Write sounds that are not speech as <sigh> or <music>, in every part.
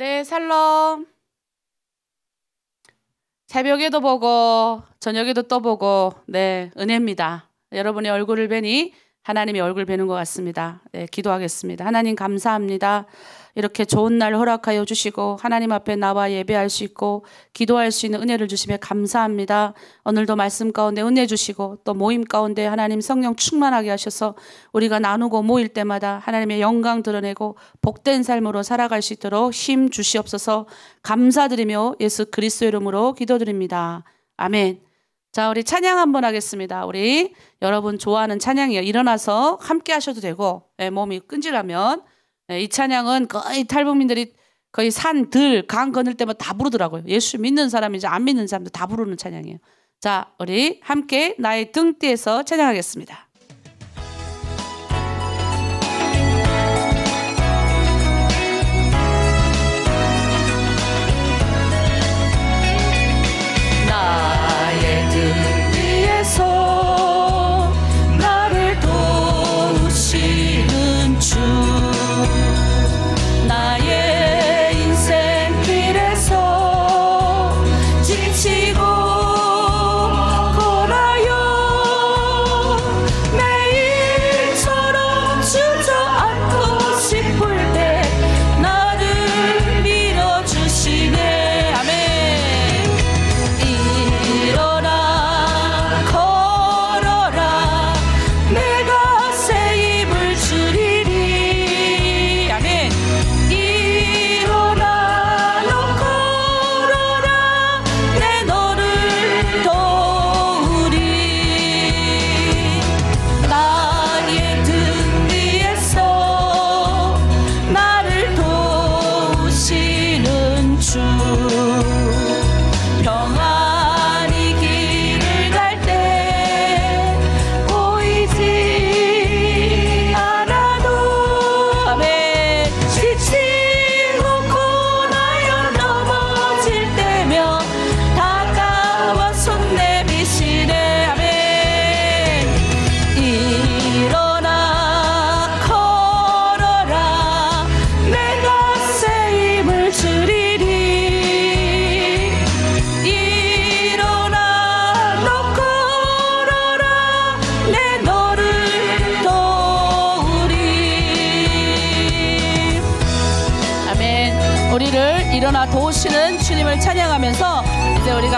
네, 살롬. 새벽에도 보고 저녁에도 또 보고 네, 은혜입니다. 여러분의 얼굴을 뵈니 하나님의 얼굴 뵈는 것 같습니다. 네, 기도하겠습니다. 하나님 감사합니다. 이렇게 좋은 날 허락하여 주시고 하나님 앞에 나와 예배할 수 있고 기도할 수 있는 은혜를 주심에 감사합니다. 오늘도 말씀 가운데 은혜 주시고 또 모임 가운데 하나님 성령 충만하게 하셔서 우리가 나누고 모일 때마다 하나님의 영광 드러내고 복된 삶으로 살아갈 수 있도록 힘 주시옵소서 감사드리며 예수 그리스 이름으로 기도드립니다. 아멘. 자, 우리 찬양 한번 하겠습니다. 우리 여러분 좋아하는 찬양이요. 일어나서 함께 하셔도 되고, 예, 몸이 끈질하면. 예, 이 찬양은 거의 탈북민들이 거의 산, 들, 강 건널 때마다 다 부르더라고요. 예수 믿는 사람인지 안 믿는 사람도 다 부르는 찬양이에요. 자, 우리 함께 나의 등띠에서 찬양하겠습니다.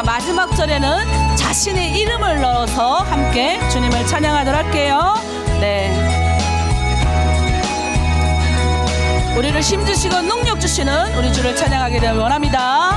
우리가 마지막 절에는 자신의 이름을 넣어서 함께 주님을 찬양하도록 할게요. 네. 우리를 힘주시고 능력 주시는 우리 주를 찬양하기를 원합니다.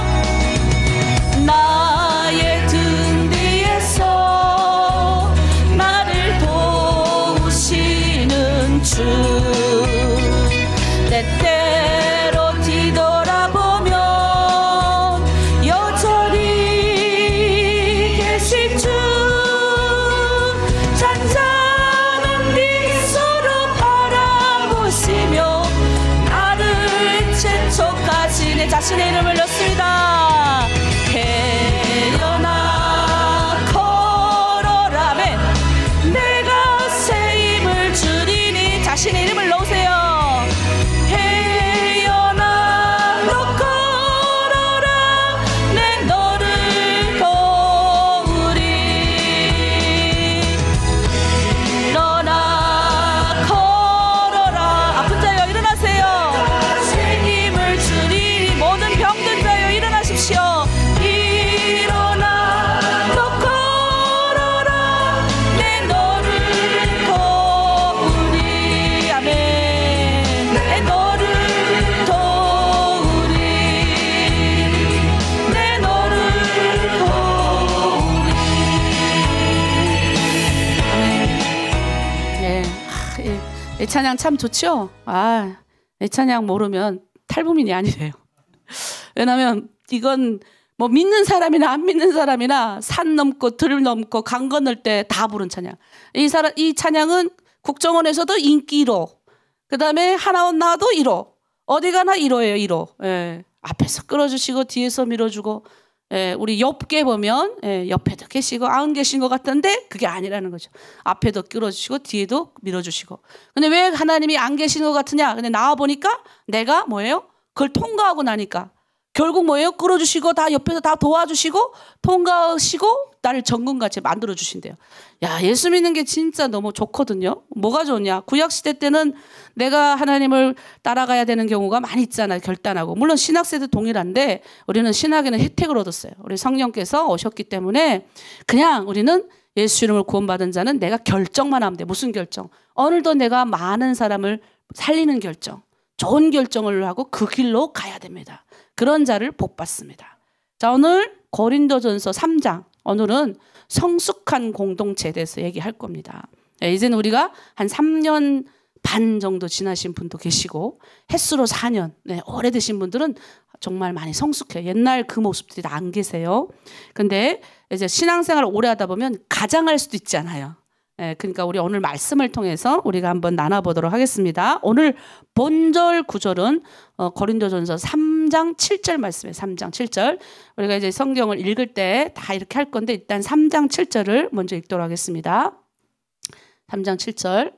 예. 하, 예. 애찬양 참 좋죠? 아, 애찬양 모르면 탈북민이 아니래요. <laughs> 왜냐면 이건 뭐 믿는 사람이나 안 믿는 사람이나 산 넘고 들 넘고 강 건널 때 다 부른 찬양. 이 사람 이 찬양은 국정원에서도 인기 1호. 그다음에 하나원 나도 1호. 어디 가나 1호예요, 1호. 예. 앞에서 끌어주시고 뒤에서 밀어주고 예, 우리 옆에 보면 예, 옆에도 계시고 아흔 계신 것 같던데 그게 아니라는 거죠. 앞에도 끌어주시고 뒤에도 밀어주시고. 근데 왜 하나님이 안 계신 것 같으냐? 근데 나와 보니까 내가 뭐예요? 그걸 통과하고 나니까 결국 뭐예요? 끌어주시고 다 옆에서 다 도와주시고 통과하시고 나를 정금같이 만들어 주신대요. 야 예수 믿는 게 진짜 너무 좋거든요. 뭐가 좋냐? 구약 시대 때는 내가 하나님을 따라가야 되는 경우가 많이 있잖아요. 결단하고 물론 신학 세도 동일한데 우리는 신학에는 혜택을 얻었어요. 우리 성령께서 오셨기 때문에 그냥 우리는 예수 이름을 구원받은 자는 내가 결정만 하면 돼. 무슨 결정? 오늘도 내가 많은 사람을 살리는 결정, 좋은 결정을 하고 그 길로 가야 됩니다. 그런 자를 복 받습니다. 자, 오늘 고린도전서 3장 오늘은 성숙한 공동체에 대해서 얘기할 겁니다. 예, 이제는 우리가 한 3년 반 정도 지나신 분도 계시고 횟수로 4년 네, 오래되신 분들은 정말 많이 성숙해요. 옛날 그 모습들이 다 안 계세요. 근데 이제 신앙생활 오래 하다 보면 가장할 수도 있잖아요 예, 그러니까 우리 오늘 말씀을 통해서 우리가 한번 나눠보도록 하겠습니다. 오늘 본절 구절은 어, 거린도전서 3 3장 7절 말씀에 3장 7절. 우리가 이제 성경을 읽을 때 다 이렇게 할 건데 일단 3장 7절을 먼저 읽도록 하겠습니다. 3장 7절.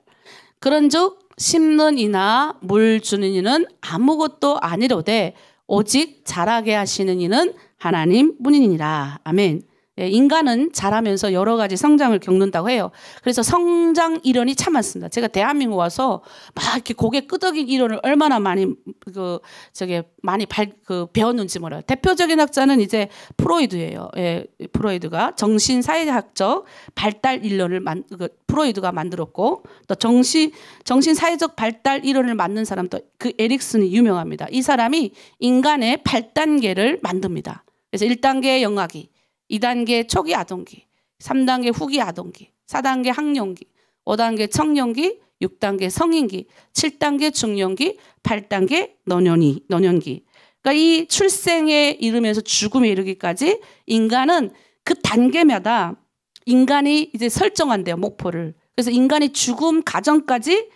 그런즉 심는 이나 물 주는 이는 아무것도 아니로되 오직 자라게 하시는 이는 하나님 뿐이니라. 아멘. 예, 인간은 자라면서 여러 가지 성장을 겪는다고 해요. 그래서 성장 이론이 참 많습니다. 제가 대한민국 와서 막 이렇게 고개 끄덕인 이론을 얼마나 많이 그 저게 많이 발그 배웠는지 몰라요. 대표적인 학자는 이제 프로이드예요. 예, 프로이드가 정신 사회학적 발달 이론을 만 그 프로이드가 만들었고 또 정신 정신 사회적 발달 이론을 만든 사람 도그 에릭슨이 유명합니다. 이 사람이 인간의 8단계를 만듭니다. 그래서 1단계 영아기, 2단계 초기 아동기, 3단계 후기 아동기, 4단계 학령기, 5단계 청년기, 6단계 성인기, 7단계 중년기, 8단계 노년이, 노년기. 그러니까 이 출생에 이르면서 죽음에 이르기까지 인간은 그 단계마다 인간이 이제 설정한대요, 목표를. 그래서 인간의 죽음 과정까지이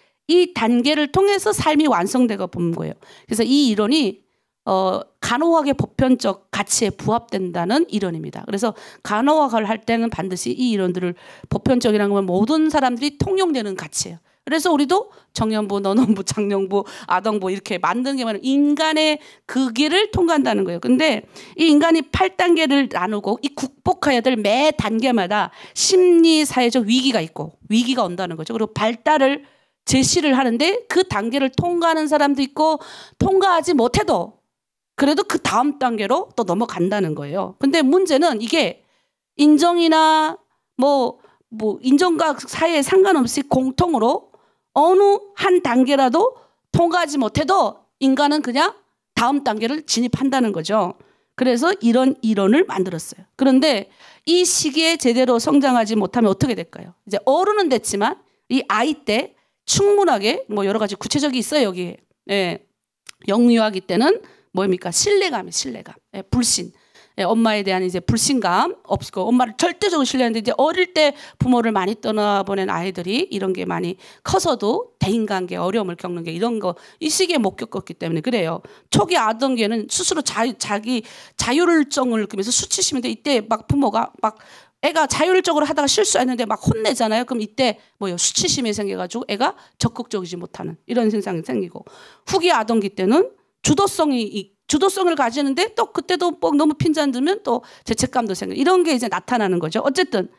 단계를 통해서 삶이 완성되고 본 거예요. 그래서 이 이론이 어, 간호학의 보편적 가치에 부합된다는 이론입니다. 그래서 간호학을 할 때는 반드시 이 이론들을 보편적이라는 건 모든 사람들이 통용되는 가치예요. 그래서 우리도 정년부, 노년부, 장년부, 아동부 이렇게 만든는게 말은 인간의 그 길을 통과한다는 거예요. 근데 이 인간이 8단계를 나누고 이 극복해야 될 매 단계마다 심리 사회적 위기가 있고 위기가 온다는 거죠. 그리고 발달을 제시를 하는데 그 단계를 통과하는 사람도 있고 통과하지 못해도 그래도 그 다음 단계로 또 넘어간다는 거예요. 근데 문제는 이게 인정이나 뭐, 뭐, 인정과 사회에 상관없이 공통으로 어느 한 단계라도 통과하지 못해도 인간은 그냥 다음 단계를 진입한다는 거죠. 그래서 이런 이론을 만들었어요. 그런데 이 시기에 제대로 성장하지 못하면 어떻게 될까요? 이제 어른은 됐지만 이 아이 때 충분하게 뭐 여러 가지 구체적이 있어요, 여기에. 예. 영유아기 때는 뭐입니까? 신뢰감이 신뢰감. 예, 불신. 예, 엄마에 대한 이제 불신감 없고 엄마를 절대적으로 신뢰하는데 이제 어릴 때 부모를 많이 떠나보낸 아이들이 이런 게 많이 커서도 대인관계 어려움을 겪는 게 이런 거 이 시기에 못 겪었기 때문에 그래요. 초기 아동기에는 스스로 자 자기 자율정을 느끼면서 수치심인데 이때 막 부모가 막 애가 자율적으로 하다가 실수했는데 막 혼내잖아요. 그럼 이때 뭐요 수치심이 생겨가지고 애가 적극적이지 못하는 이런 현상이 생기고 후기 아동기 때는 주도성이 주도성을 가지는데 또 그때도 뻑 뭐 너무 핀잔들면 또 죄책감도 생겨. 이런 게 이제 나타나는 거죠. 어쨌든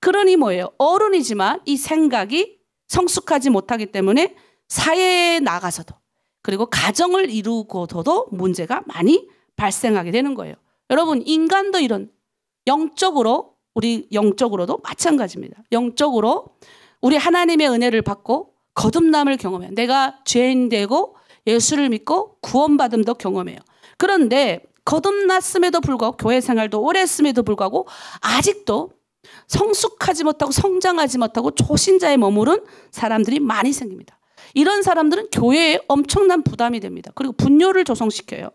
그러니 뭐예요? 어른이지만 이 생각이 성숙하지 못하기 때문에 사회에 나가서도 그리고 가정을 이루고서도 문제가 많이 발생하게 되는 거예요. 여러분 인간도 이런 영적으로 우리 영적으로도 마찬가지입니다. 영적으로 우리 하나님의 은혜를 받고 거듭남을 경험해 내가 죄인 되고 예수를 믿고 구원받음도 경험해요. 그런데 거듭났음에도 불구하고 교회 생활도 오래 했음에도 불구하고 아직도 성숙하지 못하고 성장하지 못하고 초신자에 머무른 사람들이 많이 생깁니다. 이런 사람들은 교회에 엄청난 부담이 됩니다. 그리고 분뇨를 조성시켜요.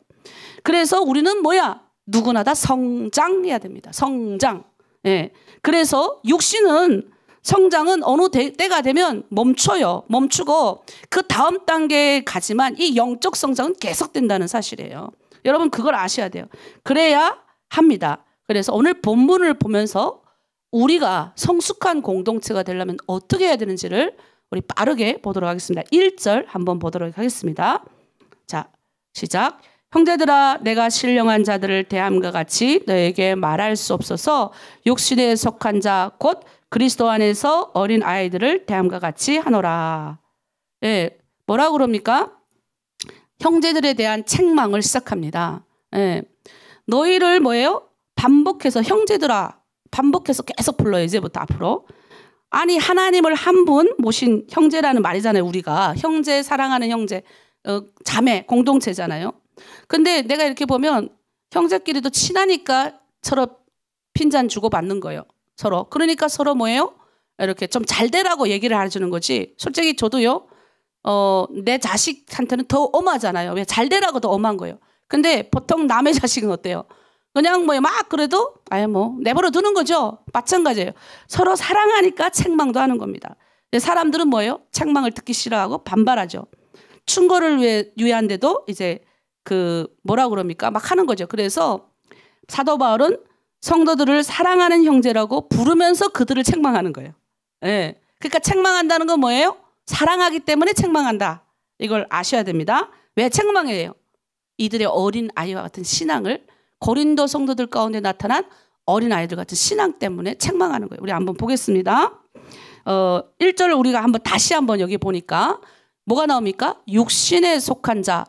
그래서 우리는 뭐야? 누구나 다 성장해야 됩니다. 성장. 예. 그래서 육신은 성장은 어느 때, 가 되면 멈춰요. 멈추고 그 다음 단계에 가지만 이 영적 성장은 계속된다는 사실이에요. 여러분 그걸 아셔야 돼요. 그래야 합니다. 그래서 오늘 본문을 보면서 우리가 성숙한 공동체가 되려면 어떻게 해야 되는지를 우리 빠르게 보도록 하겠습니다. 1절 한번 보도록 하겠습니다. 자, 시작. 형제들아 내가 신령한 자들을 대함과 같이 너에게 말할 수 없어서 육신에 속한 자곧 그리스도 안에서 어린 아이들을 대함과 같이 하노라. 예, 뭐라 그럽니까? 형제들에 대한 책망을 시작합니다. 예. 너희를 뭐예요? 반복해서 형제들아 반복해서 계속 불러요. 이제부터 앞으로. 아니 하나님을 한 분 모신 형제라는 말이잖아요. 우리가 형제 사랑하는 형제 어, 자매 공동체잖아요. 근데 내가 이렇게 보면 형제끼리도 친하니까 서로 핀잔 주고 받는 거예요. 서로. 그러니까 서로 뭐예요? 이렇게 좀 잘 되라고 얘기를 해주는 거지. 솔직히 저도요, 어, 내 자식한테는 더 엄하잖아요. 왜 잘 되라고 더 엄한 거예요. 근데 보통 남의 <laughs> 자식은 어때요? 그냥 뭐막 그래도 아예 뭐 내버려 두는 거죠. 마찬가지예요. 서로 사랑하니까 책망도 하는 겁니다. 사람들은 뭐예요? 책망을 듣기 싫어하고 반발하죠. 충고를 위해 유의한데도 이제 그 뭐라 그럽니까? 막 하는 거죠. 그래서 사도 바울은 성도들을 사랑하는 형제라고 부르면서 그들을 책망하는 거예요. 예. 그러니까 책망한다는 건 뭐예요? 사랑하기 때문에 책망한다. 이걸 아셔야 됩니다. 왜 책망해요? 이들의 어린 아이와 같은 신앙을 고린도 성도들 가운데 나타난 어린 아이들 같은 신앙 때문에 책망하는 거예요. 우리 한번 보겠습니다. 어, 1절을 우리가 한번 다시 한번 여기 보니까 뭐가 나옵니까? 육신에 속한 자,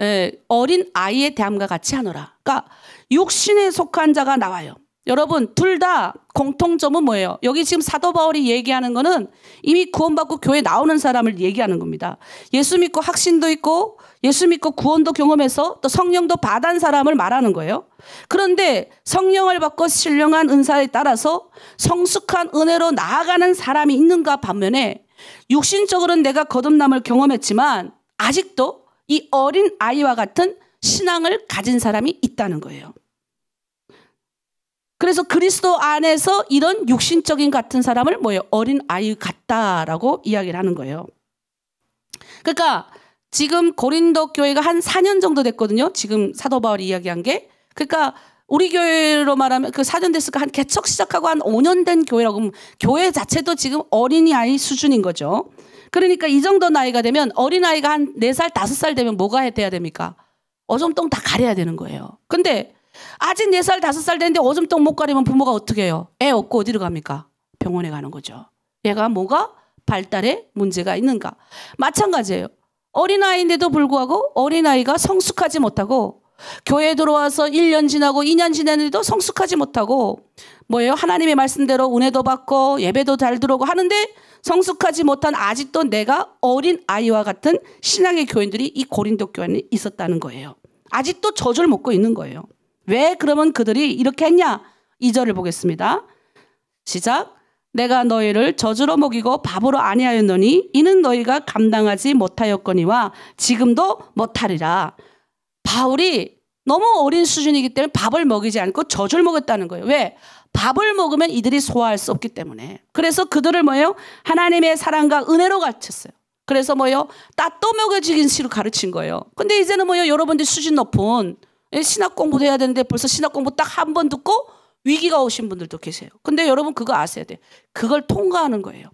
예, 어린 아이의 대함과 같이 하노라. 그러니까 육신에 속한 자가 나와요. 여러분 둘 다 공통점은 뭐예요? 여기 지금 사도 바울이 얘기하는 거는 이미 구원받고 교회 나오는 사람을 얘기하는 겁니다. 예수 믿고 확신도 있고 예수 믿고 구원도 경험해서 또 성령도 받은 사람을 말하는 거예요. 그런데 성령을 받고 신령한 은사에 따라서 성숙한 은혜로 나아가는 사람이 있는가 반면에 육신적으로는 내가 거듭남을 경험했지만 아직도 이 어린 아이와 같은 신앙을 가진 사람이 있다는 거예요. 그래서 그리스도 안에서 이런 육신적인 같은 사람을 뭐예요? 어린 아이 같다라고 이야기를 하는 거예요. 그러니까 지금 고린도 교회가 한 4년 정도 됐거든요. 지금 사도 바울이 이야기한 게. 그러니까 우리 교회로 말하면 그 4년 됐을까 한 개척 시작하고 한 5년 된 교회라고 하면 교회 자체도 지금 어린이아이 수준인 거죠. 그러니까 이 정도 나이가 되면 어린아이가 한 4살, 5살 되면 뭐가 돼야 됩니까? 어정똥다 가려야 되는 거예요. 근데 아직 네 살 다섯 살 되는데 오줌똥 못 가리면 부모가 어떻게 해요? 애 없고 어디로 갑니까? 병원에 가는 거죠. 얘가 뭐가 발달에 문제가 있는가? 마찬가지예요. 어린아이인데도 불구하고 어린아이가 성숙하지 못하고 교회에 들어와서 1년 지나고 2년 지났는데도 성숙하지 못하고 뭐예요? 하나님의 말씀대로 은혜도 받고 예배도 잘 들어오고 하는데 성숙하지 못한 아직도 내가 어린 아이와 같은 신앙의 교인들이 이 고린도 교회에 있었다는 거예요. 아직도 저절 먹고 있는 거예요. 왜 그러면 그들이 이렇게 했냐? 이절을 보겠습니다. 시작. 내가 너희를 저주로 먹이고 밥으로 아니하였노니 이는 너희가 감당하지 못하였거니와 지금도 못하리라. 바울이 너무 어린 수준이기 때문에 밥을 먹이지 않고 저주를 먹였다는 거예요. 왜? 밥을 먹으면 이들이 소화할 수 없기 때문에. 그래서 그들을 뭐예요? 하나님의 사랑과 은혜로 가르쳤어요. 그래서 뭐예요? 따또 먹여주긴 시로 가르친 거예요. 근데 이제는 뭐예요? 여러분들 수준 높은 예, 신학 공부도 해야 되는데 벌써 신학 공부 딱 한 번 듣고 위기가 오신 분들도 계세요. 근데 여러분 그거 아셔야 돼요. 그걸 통과하는 거예요.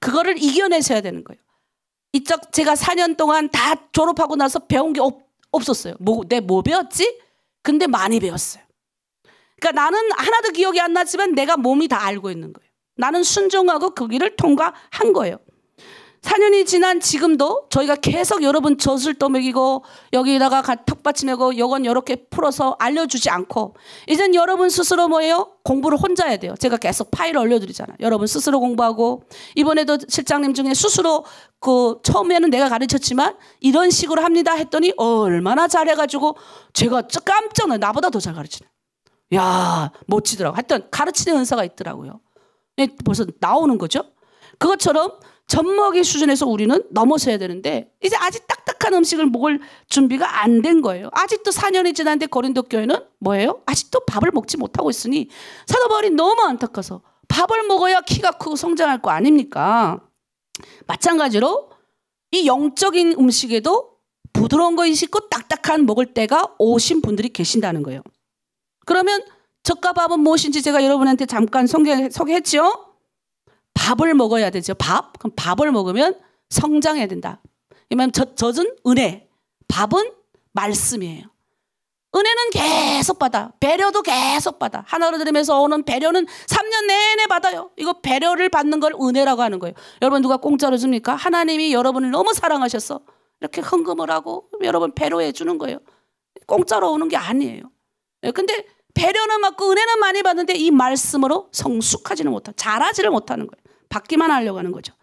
그거를 이겨내셔야 되는 거예요. 이쪽 제가 4년 동안 다 졸업하고 나서 배운 게 없, 없었어요. 뭐, 내뭐 배웠지? 근데 많이 배웠어요. 그러니까 나는 하나도 기억이 안 나지만 내가 몸이 다 알고 있는 거예요. 나는 순종하고 그 길을 통과한 거예요. 4년이 지난 지금도 저희가 계속 여러분 젖을 떠먹이고 여기다가 턱받침 하고 여건 이렇게 풀어서 알려주지 않고 이젠 여러분 스스로 뭐예요? 공부를 혼자 해야 돼요. 제가 계속 파일 을 올려드리잖아요. 여러분 스스로 공부하고 이번에도 실장님 중에 스스로 그 처음에는 내가 가르쳤지만 이런 식으로 합니다 했더니 얼마나 잘해가지고 제가 깜짝 놀라 나보다 더 잘 가르치네. 야 멋지더라고. 요 하여튼 가르치는 은사가 있더라고요. 예, 벌써 나오는 거죠. 그것처럼 젖먹이 수준에서 우리는 넘어서야 되는데 이제 아직 딱딱한 음식을 먹을 준비가 안 된 거예요. 아직도 4년이 지났는데 고린도 교회는 뭐예요? 아직도 밥을 먹지 못하고 있으니 사도바울이 너무 안타까서 워 밥을 먹어야 키가 크고 성장할 거 아닙니까? 마찬가지로 이 영적인 음식에도 부드러운 거 있고 딱딱한 먹을 때가 오신 분들이 계신다는 거예요. 그러면 젖과 밥은 무엇인지 제가 여러분한테 잠깐 소개했지요? 밥을 먹어야 되죠. 밥. 그럼 밥을 먹으면 성장해야 된다. 이냐면 젖은 은혜, 밥은 말씀이에요. 은혜는 계속 받아. 배려도 계속 받아. 하나로 들으면서 오는 어, 배려는 3년 내내 받아요. 이거 배려를 받는 걸 은혜라고 하는 거예요. 여러분 누가 공짜로 줍니까? 하나님이 여러분을 너무 사랑하셔서 이렇게 헌금을 하고 여러분 배려해 주는 거예요. 공짜로 오는 게 아니에요. 예, 근데 배려는 받고 은혜는 많이 받는데 이 말씀으로 성숙하지는 못하, 고 잘하지를 못하는 거예요. 받기만 하려고 하는 거죠.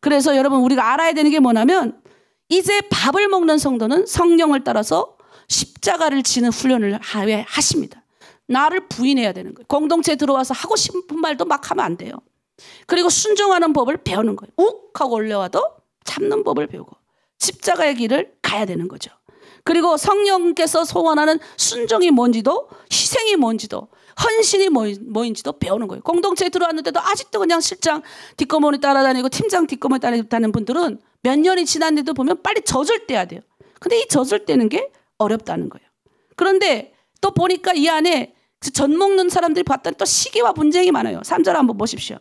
그래서 여러분 우리가 알아야 되는 게 뭐냐면 이제 밥을 먹는 성도는 성령을 따라서 십자가를 지는 훈련을 하십니다. 나를 부인해야 되는 거예요. 공동체에 들어와서 하고 싶은 말도 막 하면 안 돼요. 그리고 순종하는 법을 배우는 거예요. 욱 하고 올려와도 참는 법을 배우고 십자가의 길을 가야 되는 거죠. 그리고 성령께서 소원하는 순종이 뭔지도 희생이 뭔지도 헌신이 뭐, 인지도 배우는 거예요. 공동체에 들어왔는데도 아직도 그냥 실장 뒷거머니 따라다니고 팀장 뒷거머니 따라다니는 분들은 몇 년이 지났는데도 보면 빨리 젖을 때야 돼요. 근데 이 젖을 때는 게 어렵다는 거예요. 그런데 또 보니까 이 안에 그 젖 먹는 사람들이 봤더니 또 시기와 분쟁이 많아요. 3절 한번 보십시오.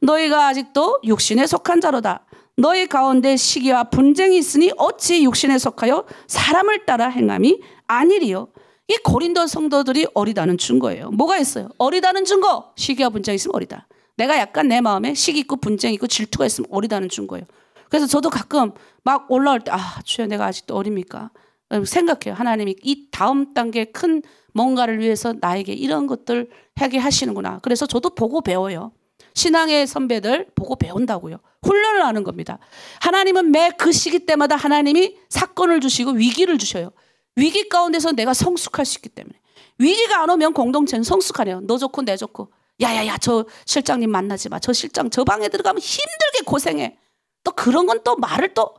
너희가 아직도 육신에 속한 자로다. 너희 가운데 시기와 분쟁이 있으니 어찌 육신에 속하여 사람을 따라 행함이 아니리요. 이 고린도 성도들이 어리다는 증거예요. 뭐가 있어요? 어리다는 증거. 시기와 분쟁 있으면 어리다. 내가 약간 내 마음에 시기 있고 분쟁 있고 질투가 있으면 어리다는 증거예요. 그래서 저도 가끔 막 올라올 때, 아, 주여 내가 아직도 어립니까? 생각해요. 하나님이 이 다음 단계 큰 뭔가를 위해서 나에게 이런 것들 하게 하시는구나. 그래서 저도 보고 배워요. 신앙의 선배들 보고 배운다고요. 훈련을 하는 겁니다. 하나님은 매 그 시기 때마다 하나님이 사건을 주시고 위기를 주셔요. 위기 가운데서 내가 성숙할 수 있기 때문에. 위기가 안 오면 공동체는 성숙하네요. 너 좋고 내 좋고. 야야야 저 실장님 만나지 마. 저 실장 저 방에 들어가면 힘들게 고생해. 또 그런 건 또 말을 또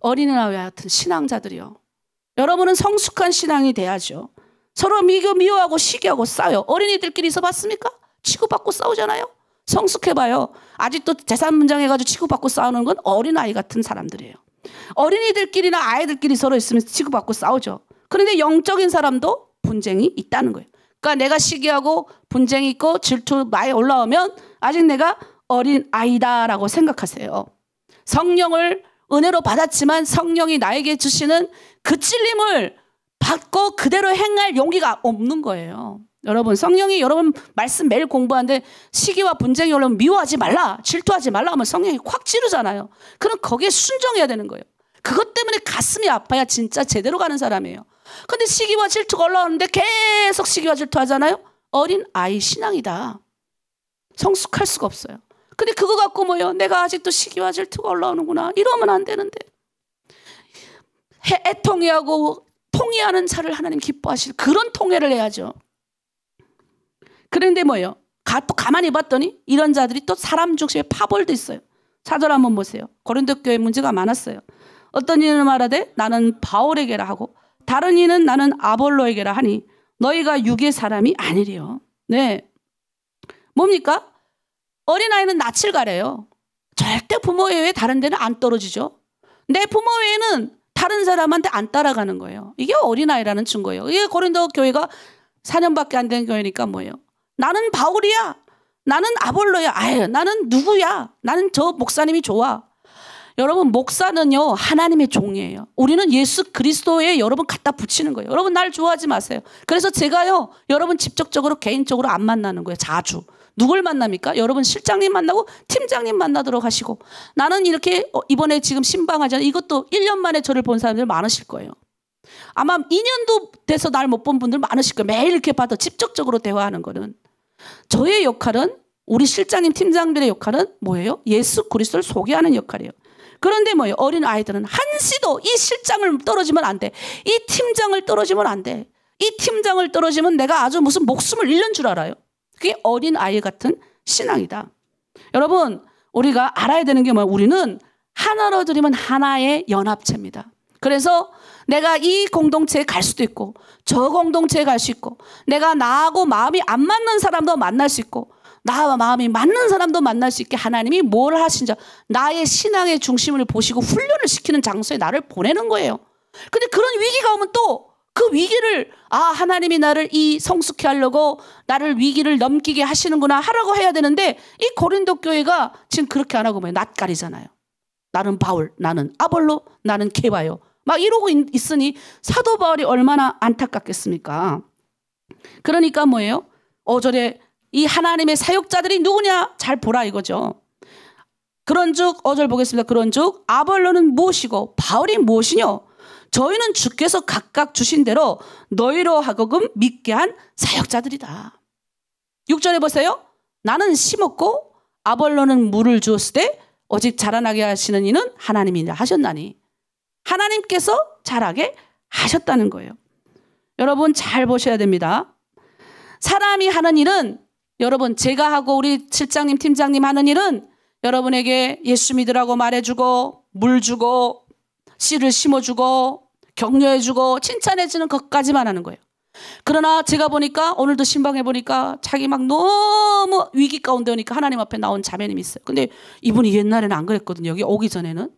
어린이나 같은 신앙자들이요. 여러분은 성숙한 신앙이 돼야죠. 서로 미교 미워하고 시기하고 싸요. 어린이들끼리 있어봤습니까? 치고받고 싸우잖아요. 성숙해봐요. 아직도 재산 문장해가지고 치고받고 싸우는 건 어린아이 같은 사람들이에요. 어린이들끼리나 아이들끼리 서로 있으면 치고받고 싸우죠. 그런데 영적인 사람도 분쟁이 있다는 거예요. 그러니까 내가 시기하고 분쟁이 있고 질투 많이 올라오면 아직 내가 어린 아이다라고 생각하세요. 성령을 은혜로 받았지만 성령이 나에게 주시는 그 찔림을 받고 그대로 행할 용기가 없는 거예요. 여러분 성령이 여러분 말씀 매일 공부하는데 시기와 분쟁이 오려면 미워하지 말라 질투하지 말라 하면 성령이 확 찌르잖아요. 그럼 거기에 순종해야 되는 거예요. 그것 때문에 가슴이 아파야 진짜 제대로 가는 사람이에요. 근데 시기와 질투가 올라오는데 계속 시기와 질투하잖아요. 어린 아이 신앙이다. 성숙할 수가 없어요. 근데 그거 갖고 뭐예요? 내가 아직도 시기와 질투가 올라오는구나. 이러면 안 되는데. 애통해하고 통해하는 자를 하나님 기뻐하실 그런 통해를 해야죠. 그런데 뭐예요? 가, 또 가만히 봤더니 이런 자들이 또 사람 중심에 파벌도 있어요. 사절 한번 보세요. 고린도 교회 문제가 많았어요. 어떤 이는 말하되 나는 바울에게라 하고 다른 이는 나는 아볼로에게라 하니 너희가 육의 사람이 아니래요. 네. 뭡니까? 어린아이는 낯을 가려요. 절대 부모 외에 다른 데는 안 떨어지죠. 내 부모 외에는 다른 사람한테 안 따라가는 거예요. 이게 어린아이라는 증거예요. 이게 고린도 교회가 4년밖에 안 된 교회니까 뭐예요? 나는 바울이야. 나는 아볼로야. 아유, 나는 누구야. 나는 저 목사님이 좋아. 여러분 목사는요 하나님의 종이에요. 우리는 예수 그리스도에 여러분 갖다 붙이는 거예요. 여러분 날 좋아하지 마세요. 그래서 제가요 여러분 직접적으로 개인적으로 안 만나는 거예요. 자주 누굴 만납니까? 여러분 실장님 만나고 팀장님 만나도록 하시고 나는 이렇게 어, 이번에 지금 신방하잖아요. 이것도 1년 만에 저를 본 사람들 많으실 거예요. 아마 2년도 돼서 날 못 본 분들 많으실 거예요. 매일 이렇게 봐도 직접적으로 대화하는 거는 저의 역할은 우리 실장님 팀장들의 역할은 뭐예요? 예수 그리스도를 소개하는 역할이에요. 그런데 뭐예요? 어린 아이들은 한시도 이 실장을 떨어지면 안 돼. 이 팀장을 떨어지면 안 돼. 이 팀장을 떨어지면 내가 아주 무슨 목숨을 잃는 줄 알아요. 그게 어린 아이 같은 신앙이다. 여러분, 우리가 알아야 되는 게 뭐예요? 우리는 하나로 드리면 하나의 연합체입니다. 그래서 내가 이 공동체에 갈 수도 있고 저 공동체에 갈 수 있고 내가 나하고 마음이 안 맞는 사람도 만날 수 있고 나와 마음이 맞는 사람도 만날 수 있게 하나님이 뭘 하신지 나의 신앙의 중심을 보시고 훈련을 시키는 장소에 나를 보내는 거예요. 근데 그런 위기가 오면 또 그 위기를 아 하나님이 나를 이 성숙해 하려고 나를 위기를 넘기게 하시는구나 하라고 해야 되는데 이 고린도 교회가 지금 그렇게 안 하고 뭐 낯가리잖아요. 나는 바울, 나는 아볼로, 나는 케바요. 막 이러고 있, 으니 사도 바울이 얼마나 안타깝겠습니까? 그러니까 뭐예요? 어절에 이 하나님의 사역자들이 누구냐 잘 보라 이거죠. 그런즉 어절 보겠습니다. 그런즉 아벌로는 무엇이고 바울이 무엇이뇨? 저희는 주께서 각각 주신 대로 너희로 하거금 믿게 한 사역자들이다. 6절에 보세요. 나는 심었고 아벌로는 물을 주었을 때 오직 자라나게 하시는 이는 하나님이라 하셨나니 하나님께서 잘하게 하셨다는 거예요. 여러분 잘 보셔야 됩니다. 사람이 하는 일은 여러분 제가 하고 우리 실장님 팀장님 하는 일은 여러분에게 예수 믿으라고 말해주고 물 주고 씨를 심어주고 격려해주고 칭찬해주는 것까지만 하는 거예요. 그러나 제가 보니까 오늘도 신방해 보니까 자기 막 너무 위기 가운데 오니까 하나님 앞에 나온 자매님 있어요. 근데 이분이 옛날에는 안 그랬거든요. 여기 오기 전에는.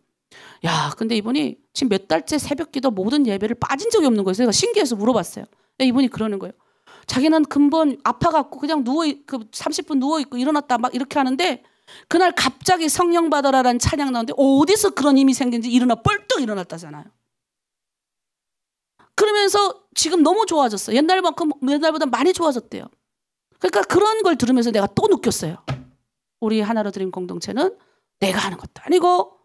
야, 근데 이분이 지금 몇 달째 새벽 기도 모든 예배를 빠진 적이 없는 거예요. 그래서 신기해서 물어봤어요. 이분이 그러는 거예요. 자기는 근본 아파갖고 그냥 누워, 그 30분 누워있고 일어났다 막 이렇게 하는데 그날 갑자기 성령 받아라라는 찬양 나오는데 어디서 그런 힘이 생긴지 일어나 뻘떡 일어났다잖아요. 그러면서 지금 너무 좋아졌어. 요 옛날만큼 옛날보다 많이 좋아졌대요. 그러니까 그런 걸 들으면서 내가 또 느꼈어요. 우리 하나로 드림 공동체는 내가 하는 것도 아니고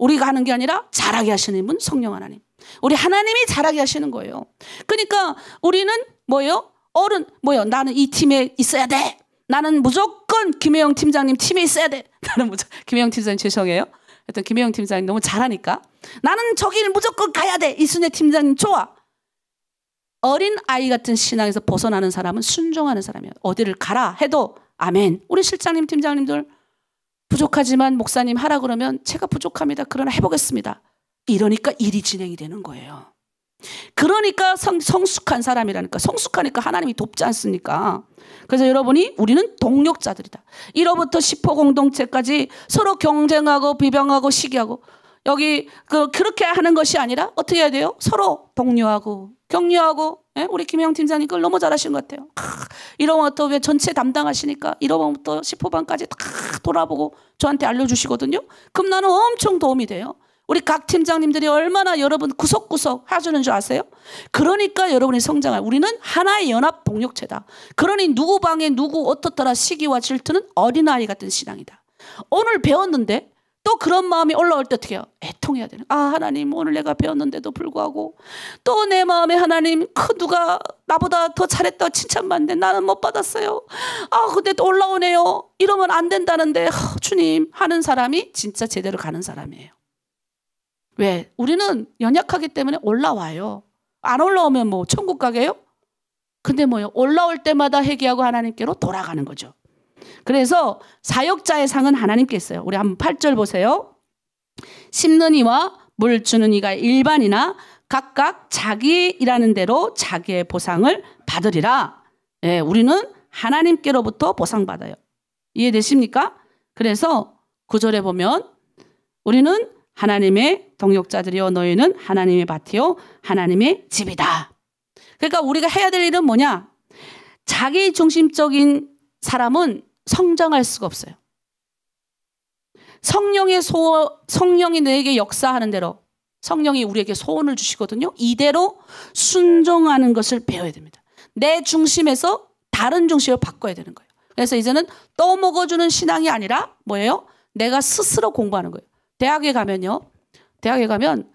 우리가 하는 게 아니라 잘하게 하시는 분 성령 하나님. 우리 하나님이 잘하게 하시는 거예요. 그러니까 우리는 뭐요? 어른 뭐요? 나는 이 팀에 있어야 돼. 나는 무조건 김혜영 팀장님 팀에 있어야 돼. <laughs> 나는 무조건 김혜영 팀장님 죄송해요. 하여튼 김혜영 팀장님 너무 잘하니까 나는 저기를 무조건 가야 돼. 이순애 팀장님 좋아. 어린 아이 같은 신앙에서 벗어나는 사람은 순종하는 사람이에요. 어디를 가라 해도 아멘. 우리 실장님 팀장님들 부족하지만 목사님 하라 그러면 제가 부족합니다. 그러나 해보겠습니다. 이러니까 일이 진행이 되는 거예요. 그러니까 성, 성숙한 사람이라니까 성숙하니까 하나님이 돕지 않습니까? 그래서 여러분이 우리는 동력자들이다. 1호부터 10호 공동체까지 서로 경쟁하고 비방하고 시기하고 여기 그 그렇게 하는 것이 아니라 어떻게 해야 돼요? 서로 동료하고 격려하고 예? 우리 김영 팀장님 그걸 너무 잘하신 것 같아요. 이런면또왜 전체 담당하시니까 1이러부터 10호반까지 다 돌아보고 저한테 알려주시거든요. 그럼 나는 엄청 도움이 돼요. 우리 각 팀장님들이 얼마나 여러분 구석구석 해주는 줄 아세요? 그러니까 여러분이 성장할 우리는 하나의 연합 동력체다. 그러니 누구 방에 누구 어떻더라 시기와 질투는 어린아이 같은 신앙이다. 오늘 배웠는데 또 그런 마음이 올라올 때 어떻게 해요? 애통해야 되는. 아, 하나님, 오늘 내가 배웠는데도 불구하고 또 내 마음에 하나님, 그 누가 나보다 더 잘했다 칭찬받는데 나는 못 받았어요. 아, 근데 또 올라오네요. 이러면 안 된다는데, 아, 주님, 하는 사람이 진짜 제대로 가는 사람이에요. 왜? 우리는 연약하기 때문에 올라와요. 안 올라오면 뭐 천국 가게요? 근데 뭐요? 올라올 때마다 회개하고 하나님께로 돌아가는 거죠. 그래서 사역자의 상은 하나님께 서요 우리 한 번 8절 보세요. 심는 이와 물 주는 이가 일반이나 각각 자기 일하는 대로 자기의 보상을 받으리라. 예, 우리는 하나님께로부터 보상받아요. 이해되십니까? 그래서 구절에 보면 우리는 하나님의 동역자들이요 너희는 하나님의 밭이요 하나님의 집이다. 그러니까 우리가 해야 될 일은 뭐냐? 자기 중심적인 사람은 성장할 수가 없어요. 성령의 소 성령이 내게 역사하는 대로 성령이 우리에게 소원을 주시거든요. 이대로 순종하는 것을 배워야 됩니다. 내 중심에서 다른 중심을 바꿔야 되는 거예요. 그래서 이제는 떠먹어주는 신앙이 아니라 뭐예요? 내가 스스로 공부하는 거예요. 대학에 가면요. 대학에 가면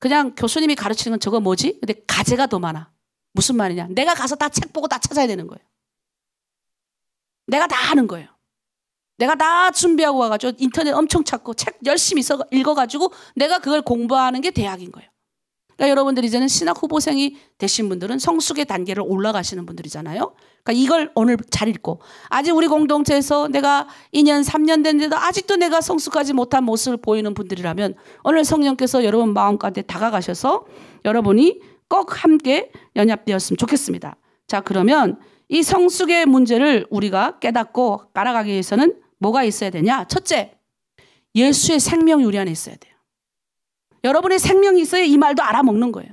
그냥 교수님이 가르치는 건 저거 뭐지? 근데 가제가 더 많아. 무슨 말이냐? 내가 가서 다 책 보고 다 찾아야 되는 거예요. 내가 다 하는 거예요. 내가 다 준비하고 와가지고 인터넷 엄청 찾고 책 열심히 써, 읽어가지고 내가 그걸 공부하는 게 대학인 거예요. 그러니까 여러분들 이제는 신학 후보생이 되신 분들은 성숙의 단계를 올라가시는 분들이잖아요. 그러니까 이걸 오늘 잘 읽고 아직 우리 공동체에서 내가 2년 3년 됐는데도 아직도 내가 성숙하지 못한 모습을 보이는 분들이라면 오늘 성령께서 여러분 마음 가운데 다가가셔서 여러분이 꼭 함께 연합되었으면 좋겠습니다. 자 그러면 이 성숙의 문제를 우리가 깨닫고 깔아가기 위해서는 뭐가 있어야 되냐? 첫째, 예수의 생명 이우리 안에 있어야 돼요. 여러분의 생명이 있어야 이 말도 알아먹는 거예요.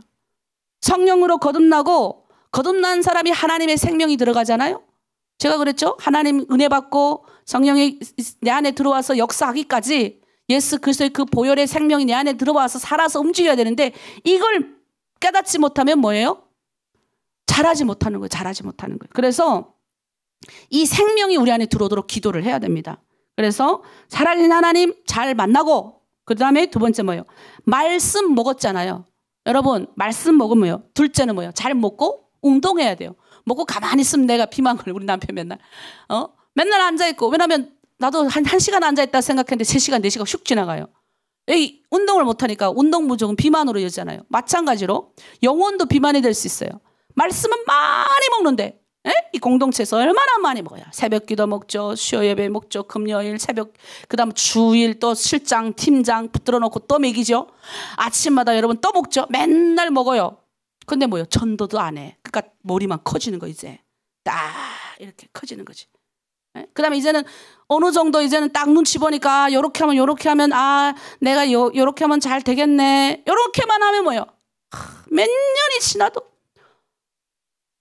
성령으로 거듭나고 거듭난 사람이 하나님의 생명이 들어가잖아요. 제가 그랬죠? 하나님 은혜 받고 성령이 내 안에 들어와서 역사하기까지 예수 그리스도의 그 보혈의 생명이 내 안에 들어와서 살아서 움직여야 되는데 이걸 깨닫지 못하면 뭐예요? 잘하지 못하는 거예요. 잘하지 못하는 거예요. 그래서 이 생명이 우리 안에 들어오도록 기도를 해야 됩니다. 그래서 살아계신 하나님 잘 만나고 그 다음에 두 번째 뭐예요? 말씀 먹었잖아요. 여러분 말씀 먹으면요. 둘째는 뭐예요? 잘 먹고 운동해야 돼요. 먹고 가만히 있으면 내가 비만 걸려 우리 남편 맨날 어 맨날 앉아 있고 왜냐하면 나도 한한 시간 앉아 있다 생각했는데 세 시간 네 시간 슉 지나가요. 이 운동을 못 하니까 운동 부족은 비만으로 여잖아요 마찬가지로 영혼도 비만이 될 수 있어요. 말씀은 많이 먹는데 에? 이 공동체에서 얼마나 많이 먹어요. 새벽기도 먹죠. 수요 예배 먹죠. 금요일 새벽 그다음 주일 또 실장 팀장 붙들어 놓고 또 먹이죠. 아침마다 여러분 또 먹죠. 맨날 먹어요. 근데 뭐요? 전도도 안 해. 그니까 머리만 커지는 거 이제 딱 이렇게 커지는 거지. 그다음에 이제는 어느 정도 이제는 딱 눈치 보니까 요렇게 하면 요렇게 하면 아 내가 요 요렇게 하면 잘 되겠네. 요렇게만 하면 뭐요? 몇 년이 지나도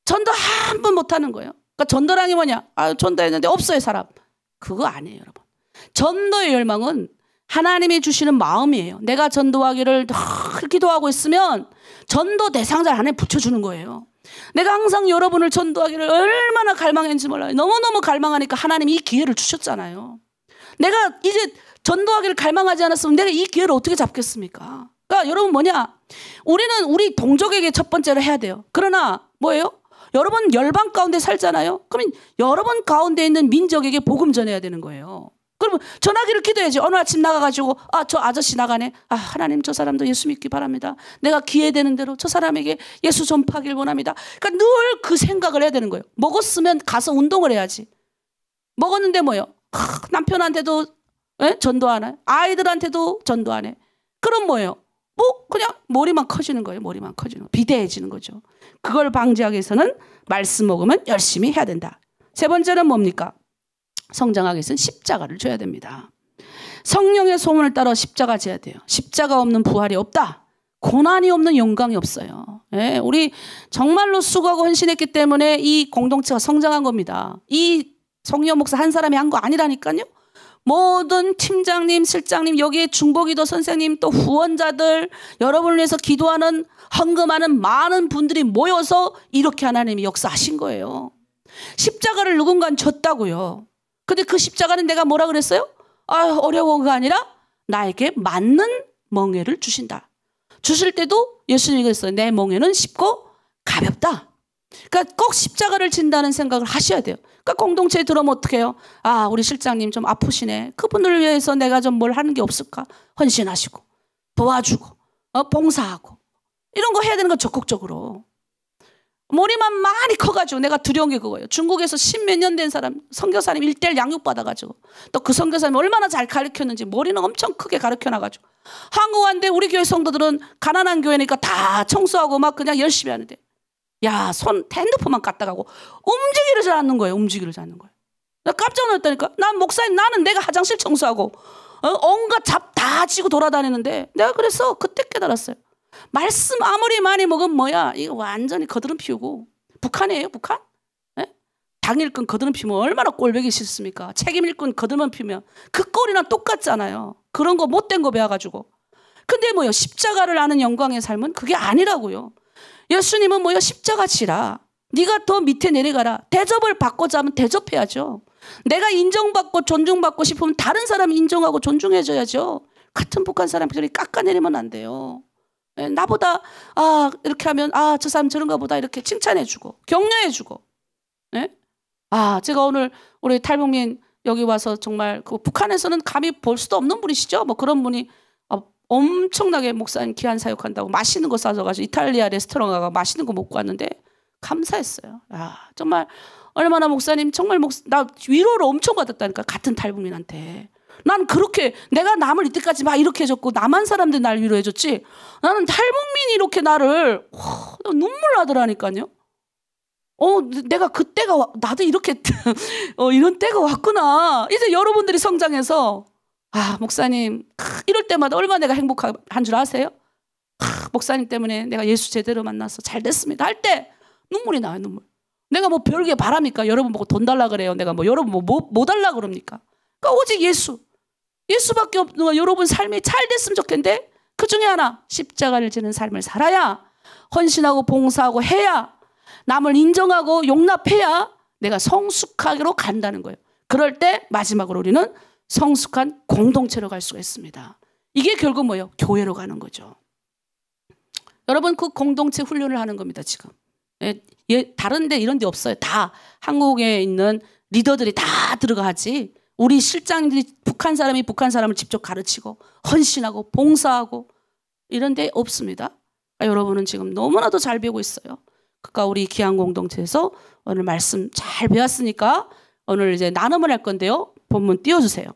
전도 한 번 못하는 거예요. 그러니까 전도란게 뭐냐? 아, 전도했는데 없어요, 사람. 그거 아니에요, 여러분. 전도의 열망은 하나님이 주시는 마음이에요. 내가 전도하기를 늘 기도하고 있으면 전도 대상자 안에 붙여주는 거예요. 내가 항상 여러분을 전도하기를 얼마나 갈망했는지 몰라요. 너무너무 갈망하니까 하나님이 이 기회를 주셨잖아요. 내가 이제 전도하기를 갈망하지 않았으면 내가 이 기회를 어떻게 잡겠습니까? 그러니까 여러분 뭐냐? 우리는 우리 동족에게 첫 번째로 해야 돼요. 그러나 뭐예요? 여러 번 열방 가운데 살잖아요. 그러면 여러 번 가운데 있는 민족에게 복음 전해야 되는 거예요. 그러면 전화기를 기도해야지. 어느 아침 나가가지고 아 저 아저씨 나가네. 아 하나님 저 사람도 예수 믿기 바랍니다. 내가 기회 되는 대로 저 사람에게 예수 전파길 원합니다. 그러니까 늘 그 생각을 해야 되는 거예요. 먹었으면 가서 운동을 해야지. 먹었는데 뭐요? 남편한테도 에? 예? 전도 안 해. 아이들한테도 전도 안 해. 그럼 뭐예요? 뭐 그냥 머리만 커지는 거예요. 머리만 커지는 거. 예요 비대해지는 거죠. 그걸 방지하기 위해서는 말씀 먹으면 열심히 해야 된다. 세 번째는 뭡니까? 성장하기 위해서는 십자가를 줘야 됩니다. 성령의 소문을 따라 십자가 져야 돼요. 십자가 없는 부활이 없다. 고난이 없는 영광이 없어요. 예, 우리 정말로 수고하고 헌신했기 때문에 이 공동체가 성장한 겁니다. 이 성령 목사 한 사람이 한 거 아니라니까요. 모든 팀장님, 실장님, 여기에 중보기도 선생님, 또 후원자들, 여러분을 위해서 기도하는, 헌금하는 많은 분들이 모여서 이렇게 하나님이 역사하신 거예요. 십자가를 누군간 졌다고요 근데 그 십자가는 내가 뭐라 그랬어요? 아, 어려운거 아니라 나에게 맞는 멍해를 주신다. 주실 때도 예수님이 그랬어요. 내멍해는 쉽고 가볍다. 그러니까 꼭 십자가를 진다는 생각을 하셔야 돼요. 그러니까 공동체에 들어오면 어떻게 해요? 아, 우리 실장님 좀 아프시네. 그분을 위해서 내가 좀 뭘 하는 게 없을까? 헌신하시고, 도와주고, 어, 봉사하고. 이런 거 해야 되는 거 적극적으로. 머리만 많이 커가지고 내가 두려운 게 그거예요. 중국에서 십몇 년 된 사람, 선교사님 일대일 양육받아가지고 또 그 선교사님 얼마나 잘 가르쳤는지 머리는 엄청 크게 가르쳐놔가지고 한국 한데 우리 교회 성도들은 가난한 교회니까 다 청소하고 막 그냥 열심히 하는데 야, 손, 핸드폰만 갖다 가고 움직이지 않는 거예요. 움직이지 않는 거예요. 나 깜짝 놀랐다니까. 난 목사님, 나는 내가 화장실 청소하고 어, 온갖 잡 다 지고 돌아다니는데 내가 그래서 그때 깨달았어요. 말씀 아무리 많이 먹은 뭐야? 이거 완전히 거드름 피우고 북한이에요, 북한? 네? 예? 당일꾼 거드름 피우면 얼마나 꼴보기 싫습니까? 책임일꾼 거드름 피우면 그 꼴이나 똑같잖아요. 그런 거 못된 거 배워가지고. 근데 뭐요? 십자가를 아는 영광의 삶은 그게 아니라고요. 예수님은 뭐요? 십자가 치라 네가 더 밑에 내려가라. 대접을 받고자 하면 대접해야죠. 내가 인정받고 존중받고 싶으면 다른 사람 인정하고 존중해줘야죠. 같은 북한 사람들이 깎아내리면 안 돼요. 예, 나보다 아 이렇게 하면 아 저 사람 저런가 보다 이렇게 칭찬해주고 격려해주고. 예? 아 제가 오늘 우리 탈북민 여기 와서 정말 그 북한에서는 감히 볼 수도 없는 분이시죠. 뭐 그런 분이 엄청나게 목사님 귀한 사역한다고 맛있는 거싸줘 가지고 이탈리아 레스토랑 가서 맛있는 거 먹고 왔는데 감사했어요. 야, 정말 얼마나 목사님 정말 목, 사나 위로를 엄청 받았다니까 같은 탈북민한테. 난 그렇게 내가 남을 이때까지 막 이렇게 해줬고 남한 사람들 날 위로해줬지 나는 탈북민이 이렇게 나를 와, 눈물 나더라니까요. 어, 내가 그때가 나도 이렇게 <laughs> 어, 이런 때가 왔구나. 이제 여러분들이 성장해서 아, 목사님, 이럴 때마다 얼마나 내가 행복한 줄 아세요? 목사님 때문에 내가 예수 제대로 만나서 잘 됐습니다. 할 때 눈물이 나요, 눈물. 내가 뭐 별게 바랍니까? 여러분 보고 돈 달라 그래요. 내가 뭐 여러분 뭐, 뭐, 뭐 달라 그럽니까? 그러니까 오직 예수. 예수밖에 없는 여러분 삶이 잘 됐으면 좋겠는데 그 중에 하나 십자가를 지는 삶을 살아야 헌신하고 봉사하고 해야 남을 인정하고 용납해야 내가 성숙하기로 간다는 거예요. 그럴 때 마지막으로 우리는 성숙한 공동체로 갈 수가 있습니다. 이게 결국 뭐예요? 교회로 가는 거죠. 여러분 그 공동체 훈련을 하는 겁니다 지금. 예, 예 다른데 이런데 없어요. 다 한국에 있는 리더들이 다 들어가지. 우리 실장들이 북한 사람이 북한 사람을 직접 가르치고 헌신하고 봉사하고 이런데 없습니다. 그러니까 여러분은 지금 너무나도 잘 배우고 있어요. 그러니까 우리 기한 공동체에서 오늘 말씀 잘 배웠으니까 오늘 이제 나눔을 할 건데요. 본문 띄워주세요.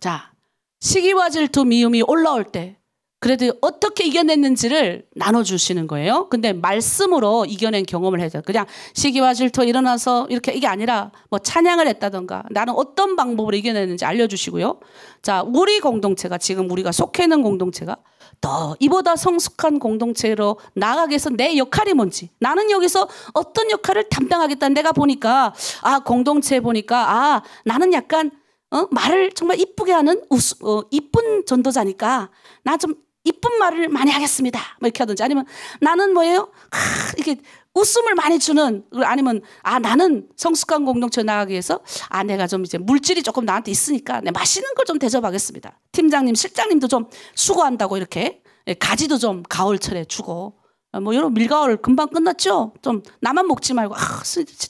자, 시기와 질투 미움이 올라올 때 그래도 어떻게 이겨냈는지를 나눠주시는 거예요. 근데 말씀으로 이겨낸 경험을 해서 그냥 시기와 질투 일어나서 이렇게 이게 아니라 뭐 찬양을 했다던가 나는 어떤 방법으로 이겨냈는지 알려주시고요. 자, 우리 공동체가 지금 우리가 속해 있는 공동체가 더 이보다 성숙한 공동체로 나가기 위해서 내 역할이 뭔지 나는 여기서 어떤 역할을 담당하겠다 내가 보니까 아 공동체 보니까 아 나는 약간 어? 말을 정말 이쁘게 하는 우스, 어, 이쁜 전도자니까 나 좀 이쁜 말을 많이 하겠습니다. 뭐 이렇게 하든지 아니면 나는 뭐예요? 크, 이렇게 웃음을 많이 주는 아니면 아 나는 성숙한 공동체 나가기 위해서 아 내가 좀 이제 물질이 조금 나한테 있으니까 내 맛있는 걸 좀 대접하겠습니다. 팀장님, 실장님도 좀 수고한다고 이렇게 예, 가지도 좀 가을철에 주고 아, 뭐 여러분 밀가을 금방 끝났죠? 좀 나만 먹지 말고 아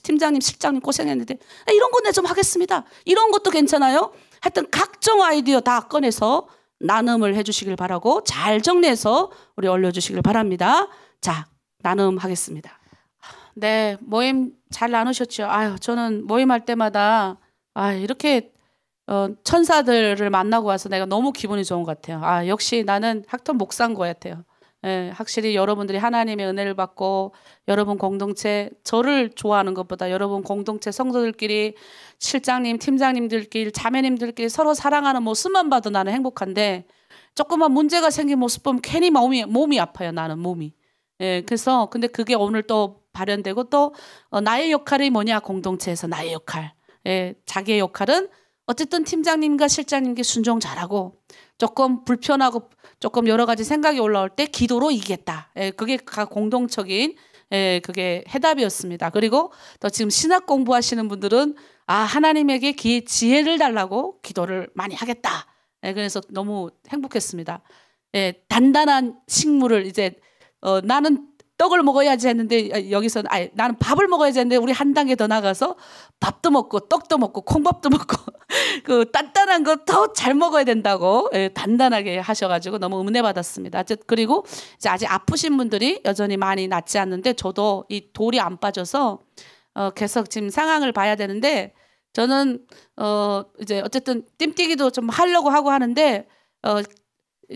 팀장님 실장님 고생했는데 아, 이런 건내좀 하겠습니다. 이런 것도 괜찮아요. 하여튼 각종 아이디어 다 꺼내서 나눔을 해주시길 바라고 잘 정리해서 우리 올려주시길 바랍니다. 자 나눔하겠습니다. 네 모임 잘 나누셨죠? 아유 저는 모임할 때마다 아 이렇게 어, 천사들을 만나고 와서 내가 너무 기분이 좋은 것 같아요. 아 역시 나는 학턴 목사인 것 같아요. 예, 확실히 여러분들이 하나님의 은혜를 받고 여러분 공동체 저를 좋아하는 것보다 여러분 공동체 성도들끼리 실장님, 팀장님들끼리 자매님들끼리 서로 사랑하는 모습만 봐도 나는 행복한데 조금만 문제가 생긴 모습 보면 괜히 몸이 몸이 아파요. 나는 몸이. 예, 그래서 근데 그게 오늘 또 발현되고 또 어, 나의 역할이 뭐냐 공동체에서 나의 역할. 예, 자기의 역할은 어쨌든 팀장님과 실장님께 순종 잘하고 조금 불편하고 조금 여러 가지 생각이 올라올 때 기도로 이기겠다. 예, 그게 공동적인 예, 그게 해답이었습니다. 그리고 또 지금 신학 공부하시는 분들은 아 하나님에게 기, 지혜를 달라고 기도를 많이 하겠다. 예, 그래서 너무 행복했습니다. 예, 단단한 식물을 이제 어, 나는 떡을 먹어야지 했는데 아, 여기서 아니, 나는 밥을 먹어야지 했는데 우리 한 단계 더 나가서 밥도 먹고 떡도 먹고 콩밥도 먹고 <laughs> 그 단단한 거 더 잘 먹어야 된다고 예, 단단하게 하셔가지고 너무 은혜 받았습니다. 그리고 이제 아직 아프신 분들이 여전히 많이 낫지 않는데 저도 이 돌이 안 빠져서 어, 계속 지금 상황을 봐야 되는데 저는 어 이제 어쨌든 띠뛰기도좀 하려고 하고 하는데 어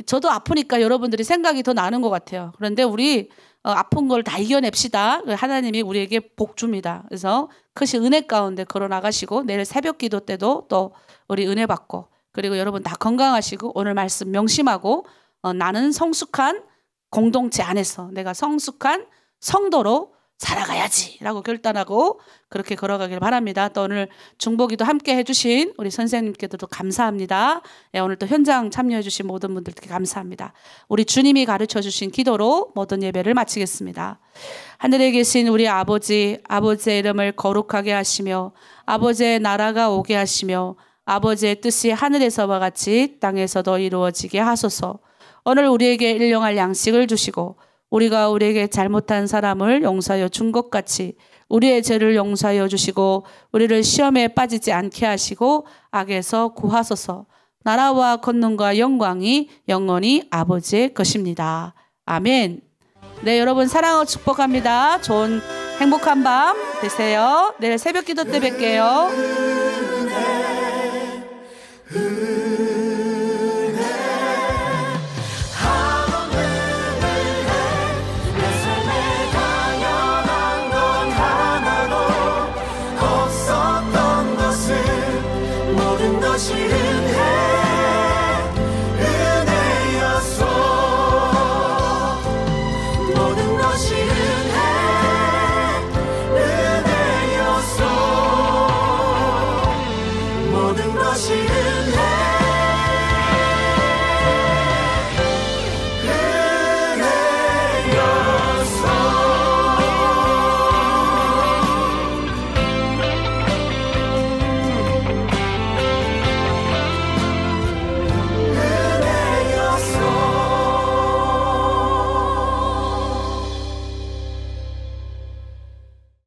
저도 아프니까 여러분들이 생각이 더 나는 것 같아요. 그런데 우리 어, 아픈 걸 다 이겨냅시다. 그 하나님이 우리에게 복 줍니다. 그래서 그것이 은혜 가운데 걸어나가시고 내일 새벽 기도 때도 또 우리 은혜 받고 그리고 여러분 다 건강하시고 오늘 말씀 명심하고 어, 나는 성숙한 공동체 안에서 내가 성숙한 성도로 살아가야지라고 결단하고 그렇게 걸어가길 바랍니다. 또 오늘 중보기도 함께 해주신 우리 선생님께도 감사합니다. 예, 오늘 또 현장 참여해주신 모든 분들께 감사합니다. 우리 주님이 가르쳐주신 기도로 모든 예배를 마치겠습니다. 하늘에 계신 우리 아버지, 아버지의 이름을 거룩하게 하시며 아버지의 나라가 오게 하시며 아버지의 뜻이 하늘에서와 같이 땅에서도 이루어지게 하소서. 오늘 우리에게 일용할 양식을 주시고 우리가 우리에게 잘못한 사람을 용서하여 준 것 같이 우리의 죄를 용서하여 주시고 우리를 시험에 빠지지 않게 하시고 악에서 구하소서 나라와 권능과 영광이 영원히 아버지의 것입니다. 아멘. 네, 여러분 사랑을 축복합니다. 좋은 행복한 밤 되세요. 내일 새벽 기도 때 뵐게요.